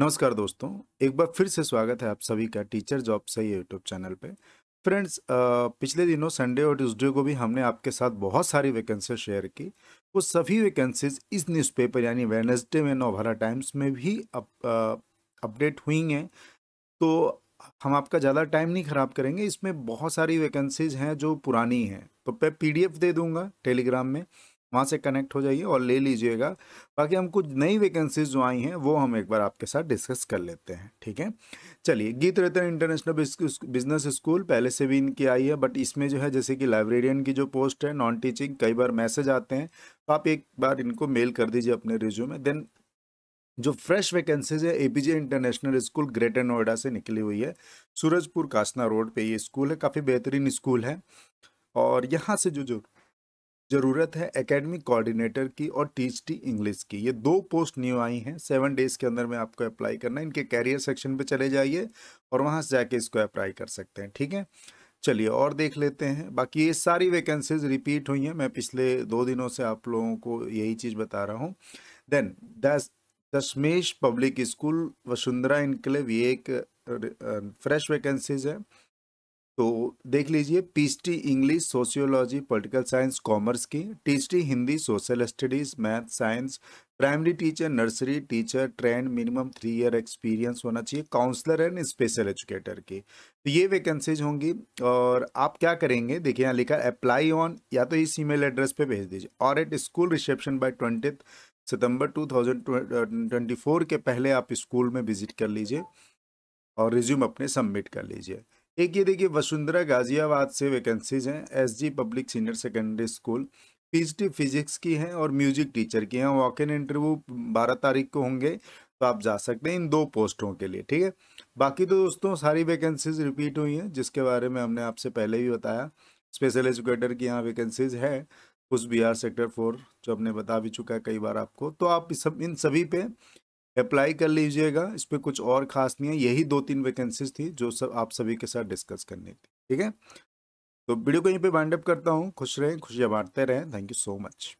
नमस्कार दोस्तों एक बार फिर से स्वागत है आप सभी का टीचर जॉब सही यूट्यूब चैनल पे फ्रेंड्स पिछले दिनों संडे और ट्यूसडे को भी हमने आपके साथ बहुत सारी वैकेंसी शेयर की वो सभी वैकेंसीज इस न्यूज़पेपर यानी वेनसडे में नोभारा टाइम्स में भी अप, आ, अपडेट हुई हैं तो हम आपका ज़्यादा टाइम नहीं ख़राब करेंगे इसमें बहुत सारी वैकेंसीज हैं जो पुरानी हैं तो मैं पी दे दूँगा टेलीग्राम में वहाँ से कनेक्ट हो जाइए और ले लीजिएगा बाकी हम कुछ नई वैकेंसीज जो आई हैं वो हम एक बार आपके साथ डिस्कस कर लेते हैं ठीक है चलिए गीत रतन इंटरनेशनल बिजनेस स्कूल पहले से भी इनकी आई है बट इसमें जो है जैसे कि लाइब्रेरियन की जो पोस्ट है नॉन टीचिंग कई बार मैसेज आते हैं तो आप एक बार इनको मेल कर दीजिए अपने रिज्यूम में देन जो फ्रेश वैकेंसीज है APJ international school greater Noida से निकली हुई है सूरजपुर कासना रोड पे ये स्कूल है काफ़ी बेहतरीन स्कूल है और यहाँ से जो जो ज़रूरत है एकेडमिक कोऑर्डिनेटर की और टीच टी इंग्लिश की ये दो पोस्ट न्यू आई हैं सेवन डेज़ के अंदर में आपको अप्लाई करना है इनके कैरियर सेक्शन पे चले जाइए और वहाँ से जाके इसको अप्लाई कर सकते हैं ठीक है चलिए और देख लेते हैं बाकी ये सारी वैकेंसीज रिपीट हुई हैं मैं पिछले दो दिनों से आप लोगों को यही चीज़ बता रहा हूँ देन दस Dashmesh public school Vasundhara enclave ये एक फ्रेश वैकेंसीज है तो देख लीजिए PhD English sociology political science commerce की टीएचडी Hindi social studies math science primary teacher nursery teacher trained minimum three year experience होना चाहिए काउंसलर एंड स्पेशल एजुकेटर की तो ये वैकेंसीज होंगी और आप क्या करेंगे देखिए यहाँ लिखा अप्लाई ऑन या तो इस ईमेल एड्रेस पे भेज दीजिए और at school reception by twenty सितंबर टू uh, के पहले आप स्कूल में विजिट कर लीजिए और रिज्यूम अपने सबमिट कर लीजिए एक ये देखिए वसुंधरा गाजियाबाद से वैकेंसीज हैं SG public senior secondary school PhD physics की हैं और म्यूजिक टीचर की हैं वॉक इन इंटरव्यू बारह तारीख को होंगे तो आप जा सकते हैं इन दो पोस्टों के लिए ठीक है बाकी तो दोस्तों सारी वैकेंसीज रिपीट हुई हैं जिसके बारे में हमने आपसे पहले ही बताया स्पेशल एजुकेटर की यहाँ वैकेंसीज है उस बिहार सेक्टर फोर जो हमने बता भी चुका है कई बार आपको तो आप सब इन सभी पे अप्लाई कर लीजिएगा इस पर कुछ और खास नहीं है यही दो तीन वैकेंसीज थी जो सब आप सभी के साथ डिस्कस करनी थी ठीक है तो वीडियो को यहीं पे वाइंड अप करता हूँ खुश रहें खुशियाँ बांटते रहें थैंक यू सो मच